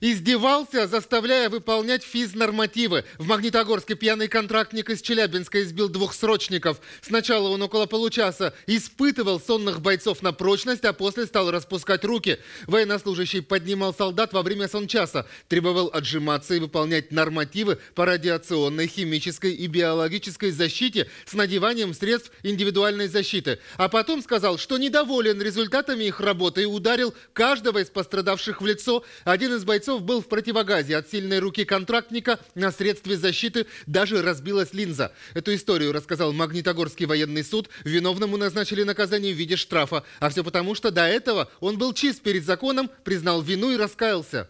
издевался, заставляя выполнять физнормативы. В Магнитогорске пьяный контрактник из Челябинска избил двух срочников. Сначала он около получаса испытывал сонных бойцов на прочность, а после стал распускать руки. Военнослужащий поднимал солдат во время сончаса, требовал отжиматься и выполнять нормативы по радиационной, химической и биологической защите с надеванием средств индивидуальной защиты. А потом сказал, что недоволен результатами их работы и ударил каждого из пострадавших в лицо. Один из бойцов Зайцев был в противогазе от сильной руки контрактника на средстве защиты даже разбилась линза. Эту историю рассказал Магнитогорский военный суд. Виновному назначили наказание в виде штрафа. А все потому, что до этого он был чист перед законом, признал вину и раскаялся.